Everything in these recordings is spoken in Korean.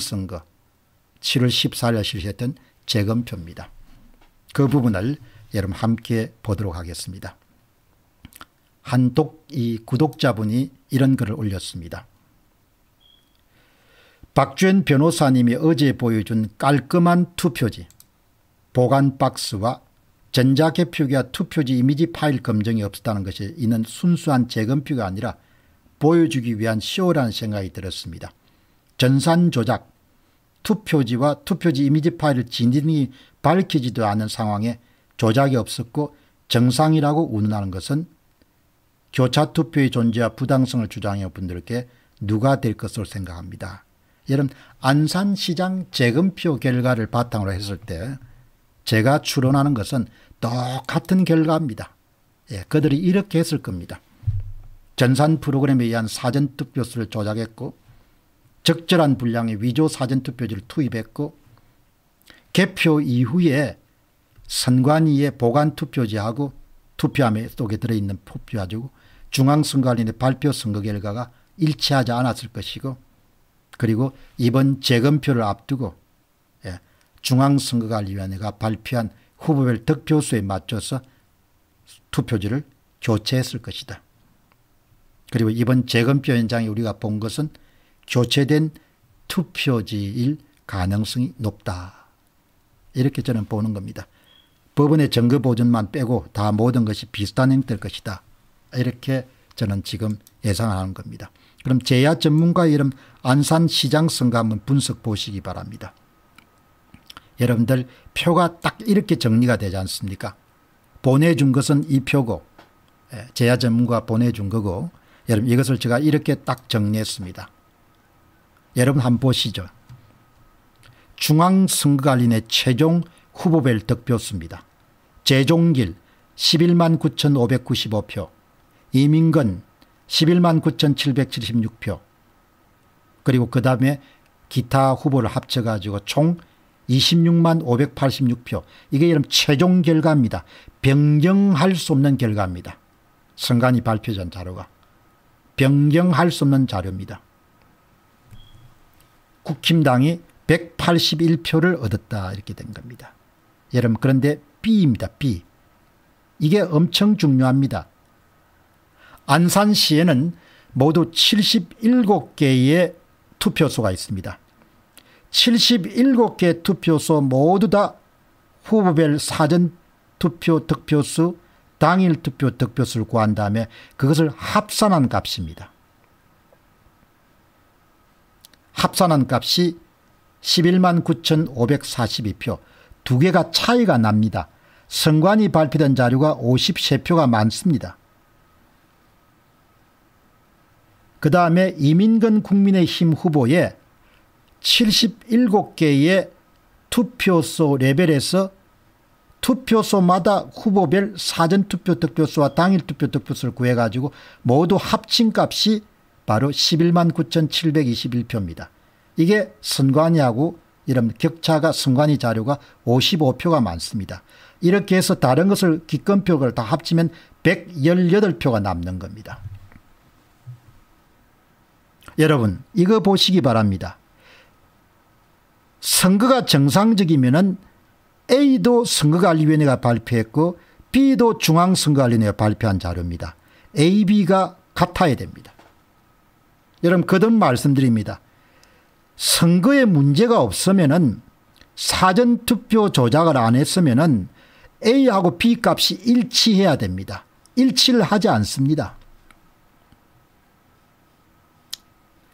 선거 7월 14일 에 실시했던 재검표입니다. 그 부분을 여러분 함께 보도록 하겠습니다. 한 독, 이 구독자분이 이런 글을 올렸습니다. 박주현 변호사님이 어제 보여준 깔끔한 투표지, 보관 박스와 전자개표기와 투표지 이미지 파일 검증이 없었다는 것이 이는 순수한 재검표가 아니라 보여주기 위한 쇼라는 생각이 들었습니다. 전산 조작, 투표지와 투표지 이미지 파일을 진진히 밝히지도 않은 상황에 조작이 없었고 정상이라고 운운하는 것은 교차 투표의 존재와 부당성을 주장해 온 분들께 누가 될 것으로 생각합니다. 여러 안산시장 재검표 결과를 바탕으로 했을 때 제가 추론하는 것은 똑같은 결과입니다. 예, 그들이 이렇게 했을 겁니다. 전산 프로그램에 의한 사전투표수를 조작했고 적절한 분량의 위조 사전투표지를 투입했고 개표 이후에 선관위의 보관투표지하고 투표함에 속에 들어있는 투표 가지고 중앙선관위의 발표 선거 결과가 일치하지 않았을 것이고 그리고 이번 재검표를 앞두고 예, 중앙선거관리위원회가 발표한 후보별 득표수에 맞춰서 투표지를 교체했을 것이다. 그리고 이번 재검표 현장에 우리가 본 것은 교체된 투표지일 가능성이 높다. 이렇게 저는 보는 겁니다. 법원의 증거 보존만 빼고 다 모든 것이 비슷한 형태일 것이다. 이렇게 저는 지금 예상하는 겁니다. 그럼 제야 전문가 이름 안산시장 선거 한번 분석 보시기 바랍니다. 여러분들 표가 딱 이렇게 정리가 되지 않습니까? 보내준 것은 이 표고 예, 제야 전문가 보내준 거고 여러분 이것을 제가 이렇게 딱 정리했습니다. 여러분 한 번 보시죠. 중앙선거관리의 최종 후보별 득표수입니다. 재종길 11만 9,595표, 이민건 11만 9,776표, 그리고 그 다음에 기타 후보를 합쳐가지고 총 26만 586표. 이게 여러분 최종 결과입니다. 변경할 수 없는 결과입니다. 선관위 발표전 자료가. 변경할 수 없는 자료입니다. 국힘당이 181표를 얻었다 이렇게 된 겁니다. 여러분 그런데 B입니다. B. 이게 엄청 중요합니다. 안산시에는 모두 77개의 투표소가 있습니다. 77개 투표소 모두 다 후보별 사전 투표 득표수, 당일 투표 득표수를 구한 다음에 그것을 합산한 값입니다. 합산한 값이 11만 9,542표 두 개가 차이가 납니다. 선관위 발표된 자료가 53표가 많습니다. 그 다음에 이민근 국민의힘 후보의 77개의 투표소 레벨에서 투표소마다 후보별 사전투표 득표수와 당일투표 득표수를 구해가지고 모두 합친 값이 바로 11만 9,721표입니다. 이게 선관위하고 이런 격차가 선관위 자료가 55표가 많습니다. 이렇게 해서 다른 것을 기권표를 다 합치면 118표가 남는 겁니다. 여러분 이거 보시기 바랍니다. 선거가 정상적이면 A도 선거관리위원회가 발표했고 B도 중앙선거관리위원회가 발표한 자료입니다. A, B가 같아야 됩니다. 여러분 거듭 말씀드립니다. 선거에 문제가 없으면은 사전투표 조작을 안 했으면은 A하고 B 값이 일치해야 됩니다. 일치를 하지 않습니다.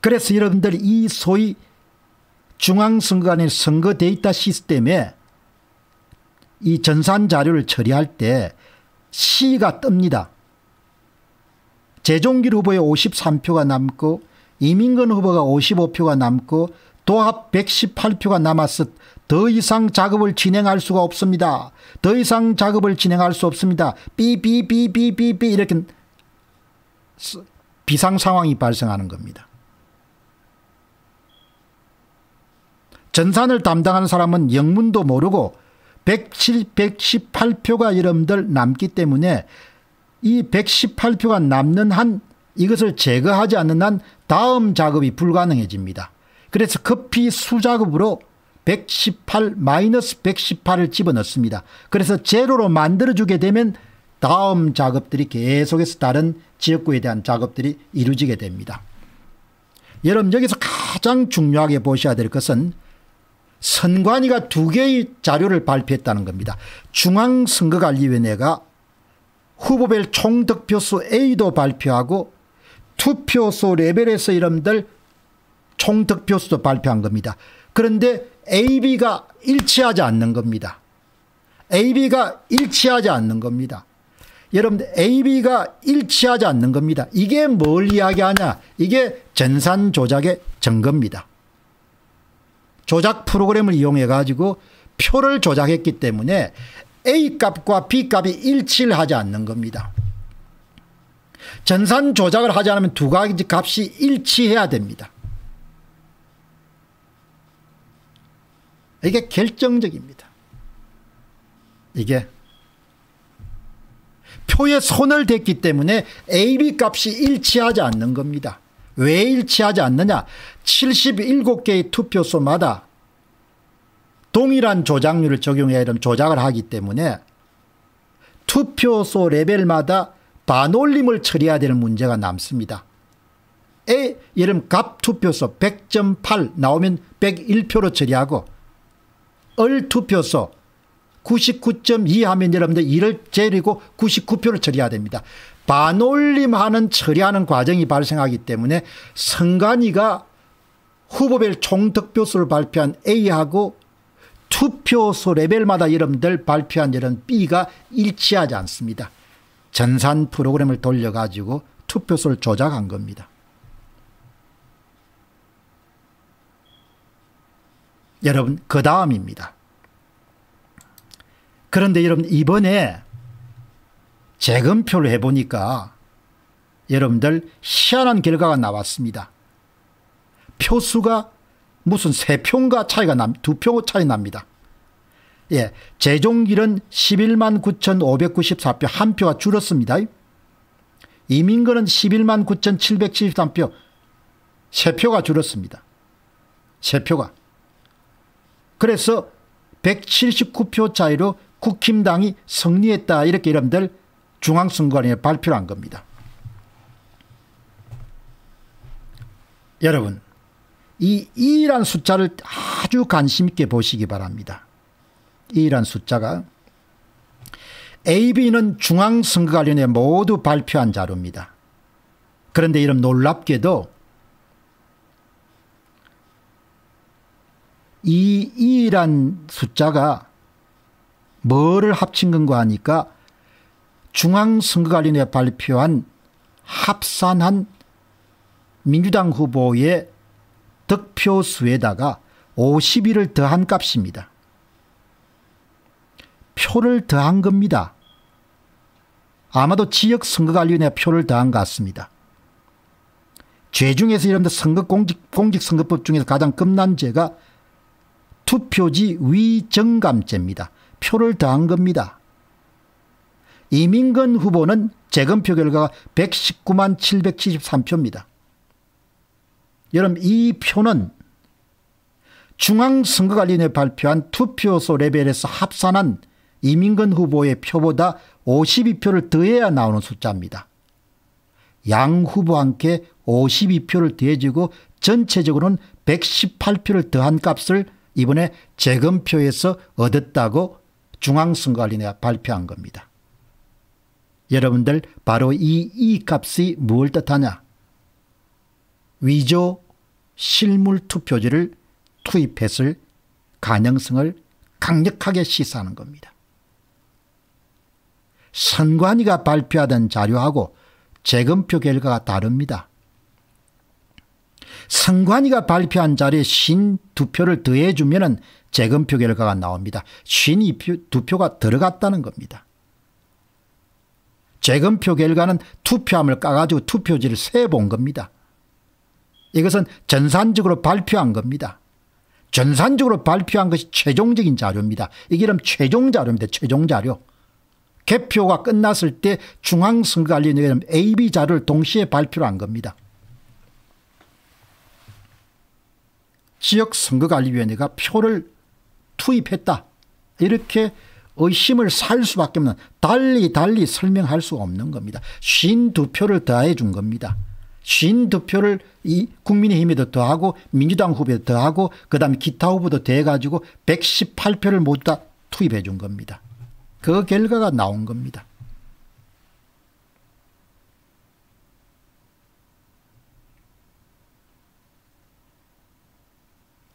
그래서 여러분들 이 소위 중앙선거관의 선거 데이터 시스템에 이 전산 자료를 처리할 때 C가 뜹니다. 재종길 후보의 53표가 남고 이민근 후보가 55표가 남고 도합 118표가 남았어 더 이상 작업을 진행할 수가 없습니다. 더 이상 작업을 진행할 수 없습니다. 삐삐삐삐삐삐 이렇게 비상 상황이 발생하는 겁니다. 전산을 담당하는 사람은 영문도 모르고 107, 118표가 여러분들 남기 때문에 이 118표가 남는 한 이것을 제거하지 않는 한 다음 작업이 불가능해집니다. 그래서 급히 수작업으로 118 마이너스 118을 집어넣습니다. 그래서 제로로 만들어주게 되면 다음 작업들이 계속해서 다른 지역구에 대한 작업들이 이루어지게 됩니다. 여러분 여기서 가장 중요하게 보셔야 될 것은 선관위가 두 개의 자료를 발표했다는 겁니다. 중앙선거관리위원회가 후보별 총득표수 A도 발표하고 투표소 레벨에서 이름들 총득표수도 발표한 겁니다. 그런데 AB가 일치하지 않는 겁니다. AB가 일치하지 않는 겁니다. 여러분 AB가 일치하지 않는 겁니다. 이게 뭘 이야기하냐. 이게 전산 조작의 증거입니다. 조작 프로그램을 이용해 가지고 표를 조작했기 때문에 A값과 B값이 일치하지 않는 겁니다. 전산 조작을 하지 않으면 두 가지 값이 일치해야 됩니다. 이게 결정적입니다. 이게 표에 손을 댔기 때문에 AB 값이 일치하지 않는 겁니다. 왜 일치하지 않느냐? 77개의 투표소마다 동일한 조작률을 적용해야 이런 조작을 하기 때문에 투표소 레벨마다 반올림을 처리해야 되는 문제가 남습니다. 에 예를 갑투표소 100.8 나오면 101표로 처리하고 얼투표소 99.2 하면 여러분들 2를 제리고 99표를 처리해야 됩니다. 반올림하는 처리하는 과정이 발생하기 때문에 선관위가 후보별 총득표수를 발표한 A하고 투표소 레벨마다 여러분들 발표한 여러 B가 일치하지 않습니다. 전산 프로그램을 돌려가지고 투표소를 조작한 겁니다. 여러분 그 다음입니다. 그런데 여러분 이번에 재검표를 해보니까 여러분들 희한한 결과가 나왔습니다. 표수가 무슨 세 표인가 차이가 납, 두표 차이 납니다. 예, 재종길은 11만 9,594표 한 표가 줄었습니다. 이민근은 11만 9,773표 세표가 줄었습니다. 세표가 그래서 179표 차이로 국힘당이 승리했다 이렇게 여러분들 중앙선관위에 발표를 한 겁니다. 여러분 이 2이란 숫자를 아주 관심 있게 보시기 바랍니다. 이란 숫자가 AB는 중앙선거관련해 모두 발표한 자료입니다. 그런데 이런 놀랍게도 이 2란 숫자가 뭐를 합친 건가 하니까 중앙선거관련해 발표한 합산한 민주당 후보의 득표수에다가 5 0을 더한 값입니다. 표를 더한 겁니다. 아마도 지역 선거관리위원회 표를 더한 것 같습니다. 죄 중에서 이런 선거 공직, 공직선거법 중에서 가장 끝난 죄가 투표지 위정감죄입니다. 표를 더한 겁니다. 이민건 후보는 재검표 결과가 119만 773표입니다. 여러분 이 표는 중앙선거관리위원회 발표한 투표소 레벨에서 합산한 이민근 후보의 표보다 52표를 더해야 나오는 숫자입니다. 양 후보한테 52표를 더해지고 전체적으로는 118표를 더한 값을 이번에 재검표에서 얻었다고 중앙선거관리가 발표한 겁니다. 여러분들 바로 이 이 값이 무엇을 뜻하냐? 위조 실물 투표지를 투입했을 가능성을 강력하게 시사하는 겁니다. 선관위가 발표하던 자료하고 재검표 결과가 다릅니다. 선관위가 발표한 자료에 52표를 더해주면 재검표 결과가 나옵니다. 52표가 들어갔다는 겁니다. 재검표 결과는 투표함을 까가지고 투표지를 세본 겁니다. 이것은 전산적으로 발표한 겁니다. 전산적으로 발표한 것이 최종적인 자료입니다. 이게 이름 최종 자료입니다. 최종 자료. 개표가 끝났을 때 중앙선거관리위원회는 AB자를 동시에 발표를 한 겁니다. 지역선거관리위원회가 표를 투입했다. 이렇게 의심을 살 수밖에 없는 달리 달리 설명할 수 없는 겁니다. 52표를 더해 준 겁니다. 52표를 이 국민의힘에도 더하고 민주당 후보에도 더하고 그 다음에 기타 후보도 더해가지고 118표를 모두 다 투입해 준 겁니다. 그 결과가 나온 겁니다.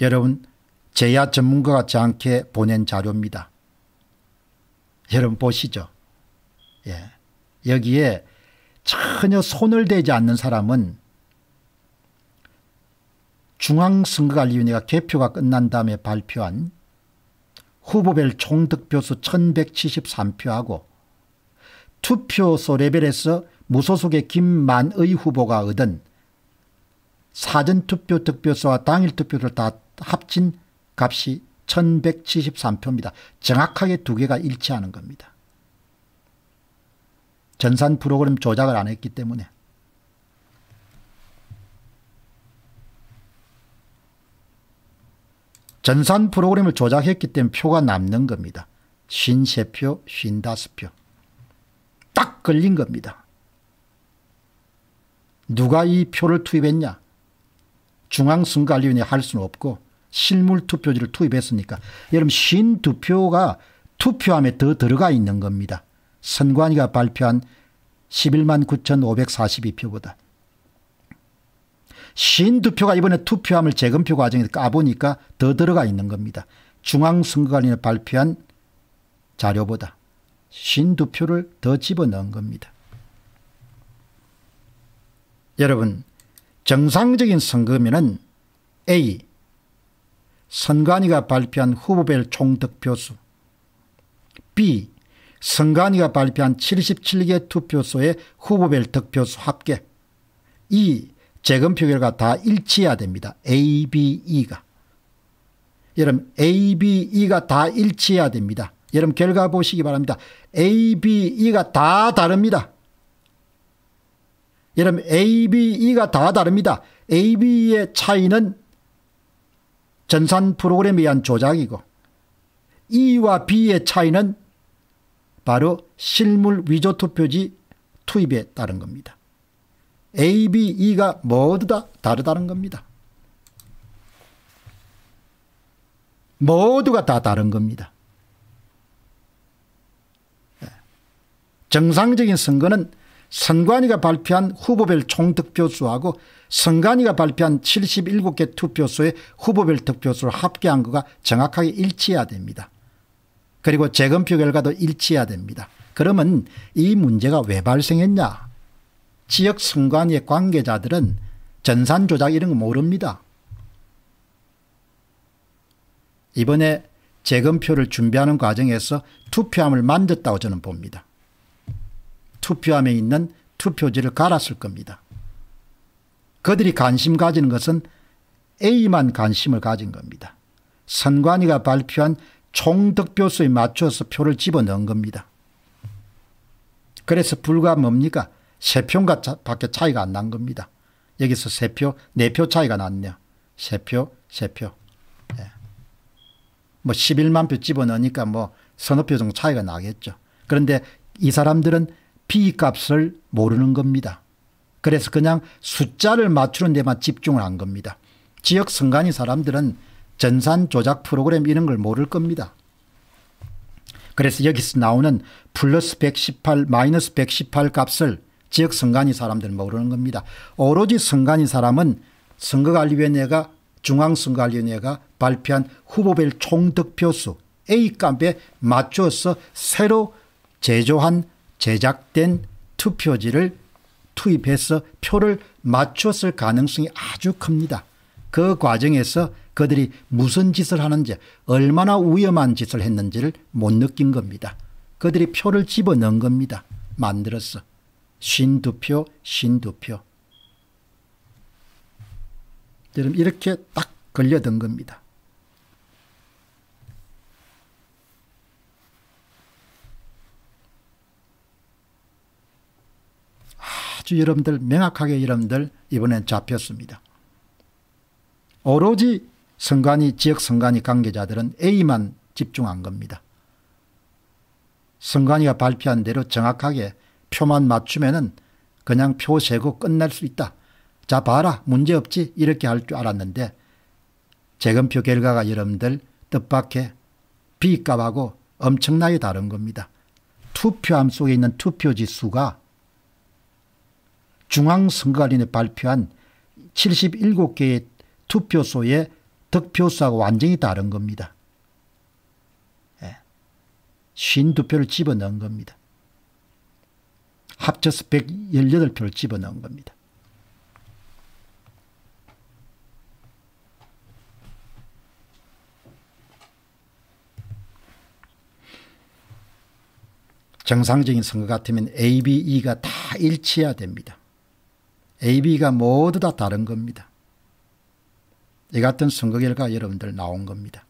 여러분, 제야 전문가 같지 않게 보낸 자료입니다. 여러분 보시죠. 예. 여기에 전혀 손을 대지 않는 사람은 중앙선거관리위원회가 개표가 끝난 다음에 발표한 후보별 총득표수 1173표하고 투표소 레벨에서 무소속의 김만의 후보가 얻은 사전투표 득표수와 당일투표를 다 합친 값이 1173표입니다. 정확하게 두 개가 일치하는 겁니다. 전산 프로그램 조작을 안 했기 때문에 전산 프로그램을 조작했기 때문에 표가 남는 겁니다. 53표, 55표. 딱 걸린 겁니다. 누가 이 표를 투입했냐? 중앙선거관리위원회 할 수는 없고 실물 투표지를 투입했으니까 여러분 52표가 투표함에 더 들어가 있는 겁니다. 선관위가 발표한 11만 9,542표보다. 신투표가 이번에 투표함을 재검표 과정에서 까보니까 더 들어가 있는 겁니다. 중앙선거관리 발표한 자료보다 신두표를 더 집어넣은 겁니다. 여러분 정상적인 선거면은 A 선관위가 발표한 후보별 총득표수 B 선관위가 발표한 77개 투표소의 후보별 득표수 합계 E 재검 표결과 다 일치해야 됩니다. A, B, E가. 여러분 A, B, E가 다 일치해야 됩니다. 여러분 결과 보시기 바랍니다. A, B, E가 다 다릅니다. 여러분 A, B, E가 다 다릅니다. A, B의 차이는 전산 프로그램에 의한 조작이고 E와 B의 차이는 바로 실물 위조 투표지 투입에 따른 겁니다. A, B, E가 모두 다 다르다는 겁니다. 모두가 다 다른 겁니다. 예. 정상적인 선거는 선관위가 발표한 후보별 총득표수하고 선관위가 발표한 77개 투표수의 후보별 득표수를 합계한 거가 정확하게 일치해야 됩니다. 그리고 재검표 결과도 일치해야 됩니다. 그러면 이 문제가 왜 발생했냐 지역 선관위의 관계자들은 전산 조작 이런 거 모릅니다. 이번에 재검표를 준비하는 과정에서 투표함을 만졌다고 저는 봅니다. 투표함에 있는 투표지를 갈았을 겁니다. 그들이 관심 가지는 것은 A만 관심을 가진 겁니다. 선관위가 발표한 총득표수에 맞춰서 표를 집어넣은 겁니다. 그래서 불과 뭡니까? 세표인가 밖에 차이가 안 난 겁니다. 여기서 세표네표 네 차이가 났네요. 세표세표 예. 뭐 11만 표 집어넣으니까 뭐 서너 표 정도 차이가 나겠죠. 그런데 이 사람들은 B값을 모르는 겁니다. 그래서 그냥 숫자를 맞추는 데만 집중을 한 겁니다. 지역 선관위 사람들은 전산 조작 프로그램 이런 걸 모를 겁니다. 그래서 여기서 나오는 플러스 118 마이너스 118 값을 지역 선관위 사람들 뭐모르는 겁니다. 오로지 선관위 사람은 선거관리위원회가 중앙선거관리위원회가 발표한 후보별 총득표수 A값에 맞춰서 새로 제조한 제작된 투표지를 투입해서 표를 맞췄을 가능성이 아주 큽니다. 그 과정에서 그들이 무슨 짓을 하는지 얼마나 위험한 짓을 했는지를 못 느낀 겁니다. 그들이 표를 집어넣은 겁니다. 만들었어. 신두표신두표 여러분 이렇게 딱 걸려든 겁니다. 아주 여러분들 명확하게 여러분들 이번엔 잡혔습니다. 오로지 선관위 지역 선관위 관계자들은 A만 집중한 겁니다. 선관위가 발표한 대로 정확하게 표만 맞추면은 그냥 표 세고 끝날 수 있다. 자 봐라 문제없지 이렇게 할 줄 알았는데 재검표 결과가 여러분들 뜻밖의 비값하고 엄청나게 다른 겁니다. 투표함 속에 있는 투표지수가 중앙선거관리에 발표한 77개의 투표소의 득표수하고 완전히 다른 겁니다. 예. 쉰 예. 두표를 집어넣은 겁니다. 합쳐서 118표를 집어넣은 겁니다. 정상적인 선거 같으면 A, B, E가 다 일치해야 됩니다. A, B가 모두 다 다른 겁니다. 이 같은 선거 결과 여러분들 나온 겁니다.